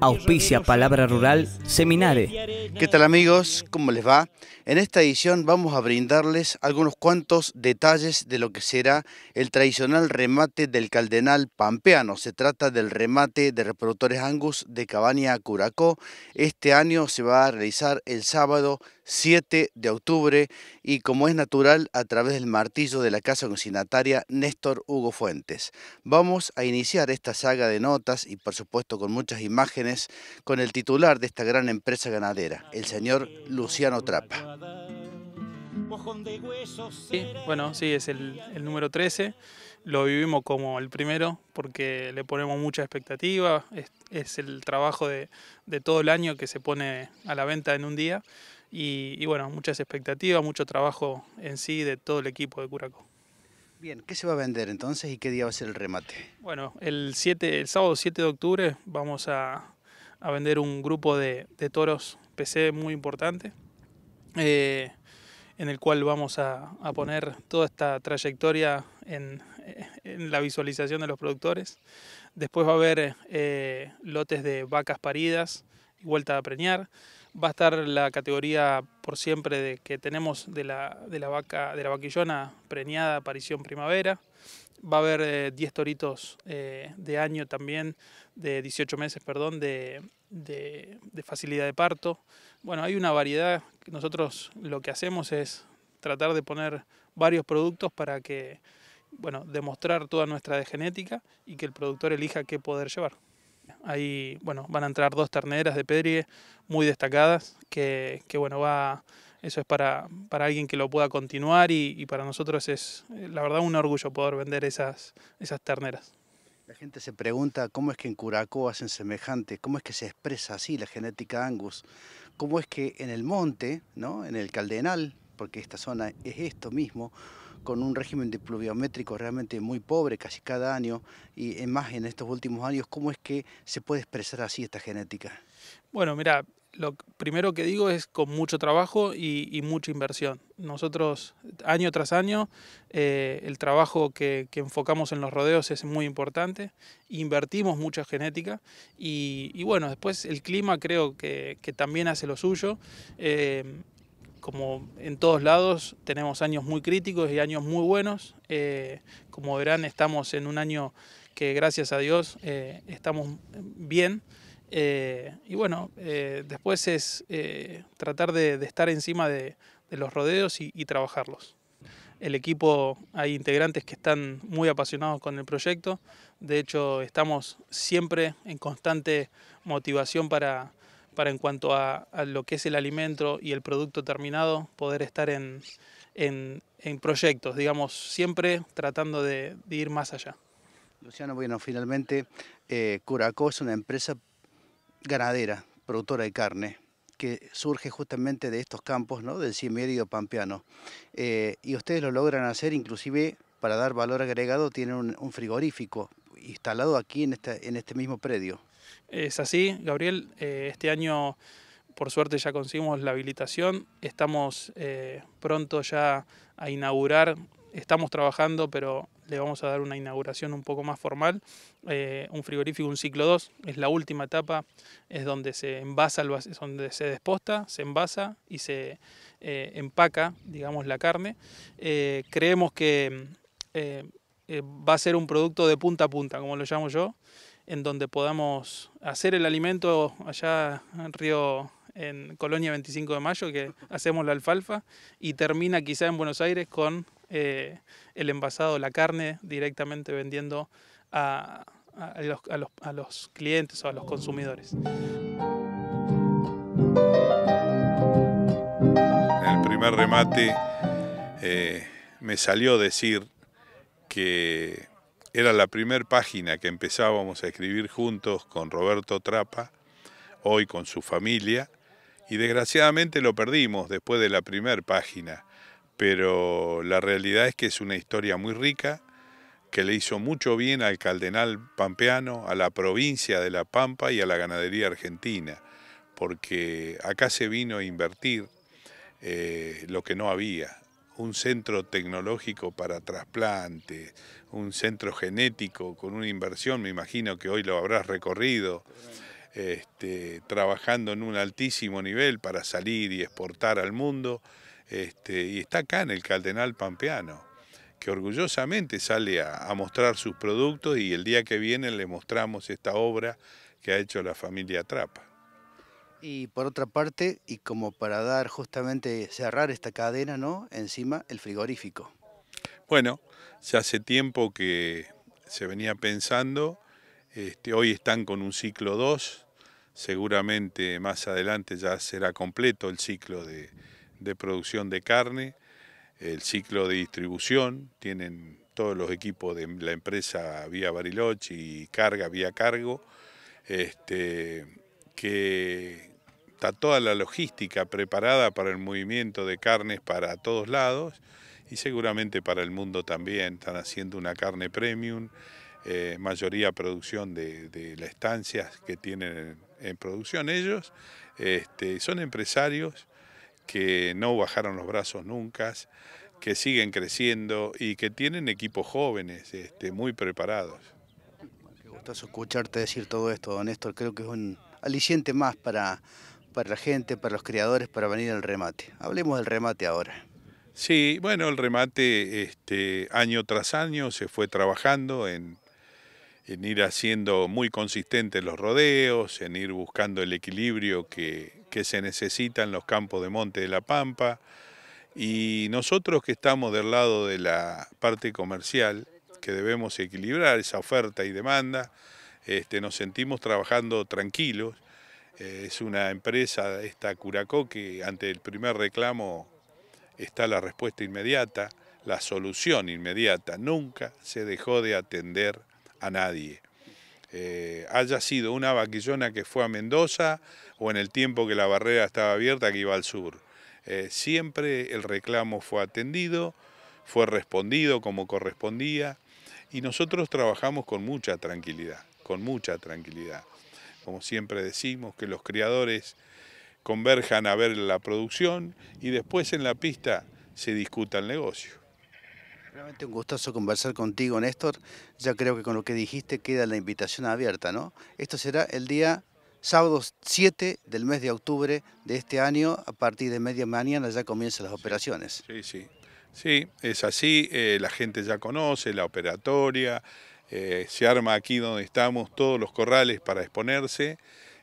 Auspicia Palabra Rural Seminare. ¿Qué tal amigos? ¿Cómo les va? En esta edición vamos a brindarles algunos cuantos detalles de lo que será el tradicional remate del Caldenal Pampeano. Se trata del remate de reproductores Angus de Cabaña Curacó. Este año se va a realizar el sábado 7 de octubre y como es natural a través del martillo de la casa consignataria Néstor Hugo Fuentes. Vamos a iniciar esta saga de notas y por supuesto con muchas imágenes con el titular de esta gran empresa ganadera, el señor Luciano Trapa. bueno, sí, es el, número 13. Lo vivimos como el primero porque le ponemos mucha expectativa. Es, el trabajo de, todo el año que se pone a la venta en un día. Y, bueno, muchas expectativas, mucho trabajo en sí de todo el equipo de Curaco. Bien, ¿qué se va a vender entonces y qué día va a ser el remate? Bueno, el sábado 7 de octubre vamos a, a vender un grupo de, toros PC muy importante, eh, en el cual vamos a, poner toda esta trayectoria en, la visualización de los productores. Después va a haber eh, lotes de vacas paridas y vuelta a preñar va a estar la categoría por siempre de, que tenemos de la, vaca, de la vaquillona preñada aparición primavera. Va a haber 10 eh, toritos eh, de año también, de 18 meses, perdón, de, facilidad de parto. Bueno, hay una variedad. Nosotros lo que hacemos es tratar de poner varios productos para que, bueno, demostrar toda nuestra genética y que el productor elija qué poder llevar. Ahí, bueno, van a entrar dos terneras de pedrie muy destacadas, que, que bueno, va, eso es para, para, alguien que lo pueda continuar y, para nosotros es, eh, la verdad, un orgullo poder vender esas, esas terneras. La gente se pregunta cómo es que en Curacó hacen semejante, cómo es que se expresa así la genética Angus, cómo es que en el monte, ¿no? en el Caldenal, porque esta zona es esto mismo, con un régimen de pluviométrico realmente muy pobre casi cada año y más en estos últimos años, ¿cómo es que se puede expresar así esta genética? Bueno, mira, lo primero que digo es con mucho trabajo y, mucha inversión. Nosotros año tras año eh, el trabajo que, enfocamos en los rodeos es muy importante, invertimos mucha genética y, bueno, después el clima creo que, también hace lo suyo. Eh, como en todos lados, tenemos años muy críticos y años muy buenos. Eh, como verán, estamos en un año que gracias a Dios eh, estamos bien. Eh, y bueno, después es tratar de, estar encima de, los rodeos y, trabajarlos. El equipo, hay integrantes que están muy apasionados con el proyecto. De hecho, estamos siempre en constante motivación para, para en cuanto a, lo que es el alimento y el producto terminado, poder estar en, proyectos, digamos, siempre tratando de, ir más allá. Luciano, bueno, finalmente, eh, Curacó es una empresa ganadera, productora de carne, que surge justamente de estos campos, ¿no? Del medio pampeano. Eh, y ustedes lo logran hacer, inclusive para dar valor agregado, tienen un, un frigorífico instalado aquí en en este mismo predio. Es así, Gabriel. Eh, este año, por suerte, ya conseguimos la habilitación. Estamos eh, pronto ya a inaugurar. Estamos trabajando, pero le vamos a dar una inauguración un poco más formal. Eh, un frigorífico, un ciclo 2, es la última etapa, es donde se envasa, es donde se desposta, se envasa y se empaca, digamos, la carne. creemos que va a ser un producto de punta a punta, como lo llamo yo en donde podamos hacer el alimento allá en Río, en Colonia 25 de Mayo, que hacemos la alfalfa, y termina quizá en Buenos Aires con eh, el envasado, la carne, directamente vendiendo a, los, clientes o a los consumidores. el primer remate eh, me salió decir que era la primera página que empezábamos a escribir juntos con Roberto Trapa, hoy con su familia, y desgraciadamente lo perdimos después de la primera página, pero la realidad es que es una historia muy rica, que le hizo mucho bien al Caldenal Pampeano, a la provincia de La Pampa y a la ganadería argentina, porque acá se vino a invertir eh, lo que no había, un centro tecnológico para trasplante, un centro genético con una inversión, me imagino que hoy lo habrás recorrido, este, trabajando en un altísimo nivel para salir y exportar al mundo, este, y está acá en el Cardenal Pampeano, que orgullosamente sale a, a mostrar sus productos y el día que viene le mostramos esta obra que ha hecho la familia Trapa. Y por otra parte, y como para dar justamente, cerrar esta cadena, ¿no? Encima el frigorífico. Bueno, ya hace tiempo que se venía pensando, este, hoy están con un ciclo 2, seguramente más adelante ya será completo el ciclo de, de producción de carne, el ciclo de distribución, tienen todos los equipos de la empresa vía Bariloche y carga, vía cargo. Este, que está toda la logística preparada para el movimiento de carnes para todos lados y seguramente para el mundo también. Están haciendo una carne premium, eh, mayoría producción de, las estancias que tienen en, producción ellos. Este, son empresarios que no bajaron los brazos nunca, que siguen creciendo y que tienen equipos jóvenes este, muy preparados. Me gusta escucharte decir todo esto, Néstor. Creo que es un aliciente más para, para la gente, para los criadores, para venir al remate. Hablemos del remate ahora. Sí, bueno, el remate este, año tras año se fue trabajando en, ir haciendo muy consistentes los rodeos, en ir buscando el equilibrio que, que se necesita en los campos de monte de la Pampa. Y nosotros que estamos del lado de la parte comercial, que debemos equilibrar esa oferta y demanda, este, nos sentimos trabajando tranquilos. Eh, es una empresa, esta Curacó, que ante el primer reclamo está la respuesta inmediata, la solución inmediata. Nunca se dejó de atender a nadie. Eh, haya sido una vaquillona que fue a Mendoza o en el tiempo que la barrera estaba abierta que iba al sur. Eh, siempre el reclamo fue atendido, fue respondido como correspondía y nosotros trabajamos con mucha tranquilidad con mucha tranquilidad. Como siempre decimos, que los criadores converjan a ver la producción y después en la pista se discuta el negocio. Realmente un gustazo conversar contigo, Néstor. Ya creo que con lo que dijiste queda la invitación abierta, ¿no? Esto será el día sábado 7 del mes de octubre de este año. A partir de media mañana ya comienzan las operaciones. Sí, sí. Sí, es así. Eh, la gente ya conoce la operatoria, eh, se arma aquí donde estamos todos los corrales para exponerse,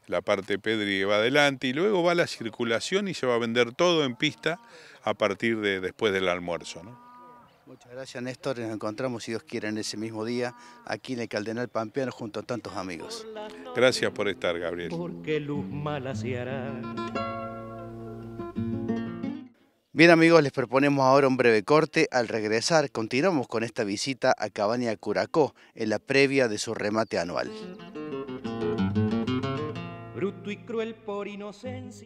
la parte Pedri va adelante y luego va la circulación y se va a vender todo en pista a partir de después del almuerzo. Muchas gracias Néstor, nos encontramos si Dios quiere en ese mismo día aquí en el Caldenal Pampeano junto a tantos amigos. Gracias por estar Gabriel. Porque luz mala se Bien amigos, les proponemos ahora un breve corte. Al regresar, continuamos con esta visita a Cabaña Curacó en la previa de su remate anual. Bruto y cruel por inocencia.